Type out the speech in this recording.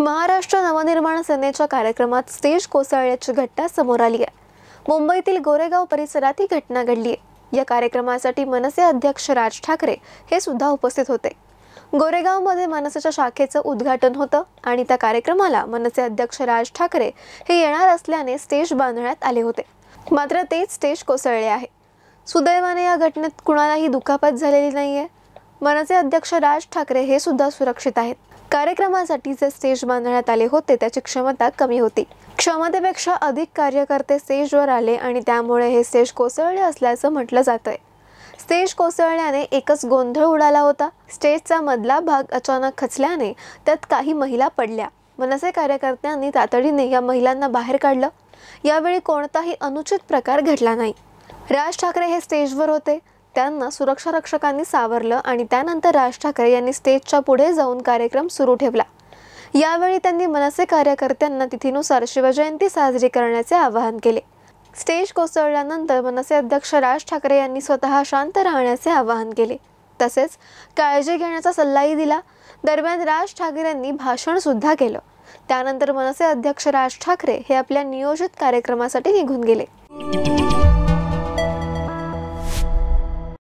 महाराष्ट्र नवनिर्माण सेनेच्या कार्यक्रमात स्टेज कोसळल्याची घटना समोर आली आहे मुंबईतील गोरेगाव परिसरात ही घटना घडली आहे या कार्यक्रमासाठी मनसे अध्यक्ष राज ठाकरे हे सुद्धा उपस्थित होते गोरेगावमध्ये मनसेच्या शाखेचं उद्घाटन होतं आणि त्या कार्यक्रमाला मनसे अध्यक्ष राज ठाकरे हे येणार असल्याने स्टेज बांधण्यात आले होते मात्र तेच स्टेज कोसळले आहे सुदैवाने या घटनेत कुणालाही दुखापत झालेली नाहीये मनसे अध्यक्ष राज ठाकरे हे सुद्धा सुरक्षित आहेत कार्यक्रमासाठी जे स्टेज बांधण्यात आले होते त्याची क्षमता कमी होती क्षमतेपेक्षा अधिक कार्यकर्ते स्टेजवर आले आणि त्यामुळे हे स्टेज कोसळले असल्याचं म्हटलं जात आहे स्टेज कोसळल्याने एकच गोंधळ उडाला होता स्टेजचा मधला भाग अचानक खचल्याने त्यात काही महिला पडल्या मनसे कार्यकर्त्यांनी तातडीने या महिलांना बाहेर काढलं यावेळी कोणताही अनुचित प्रकार घडला नाही राज ठाकरे हे स्टेजवर होते त्यांना सुरक्षा रक्षकांनी सावरलं आणि त्यानंतर राज ठाकरे यांनी स्टेजच्या पुढे जाऊन कार्यक्रम सुरू ठेवला यावेळी त्यांनी मनसे कार्यकर्त्यांना तिथीनुसार शिवजयंती साजरी करण्याचे आवाहन केले स्टेज कोसळल्यानंतर मनसे अध्यक्ष राज ठाकरे यांनी स्वतः शांत राहण्याचे आवाहन केले तसेच काळजी घेण्याचा सल्लाही दिला दरम्यान राज ठाकरे यांनी भाषण सुद्धा केलं त्यानंतर मनसे अध्यक्ष राज ठाकरे हे आपल्या नियोजित कार्यक्रमासाठी निघून गेले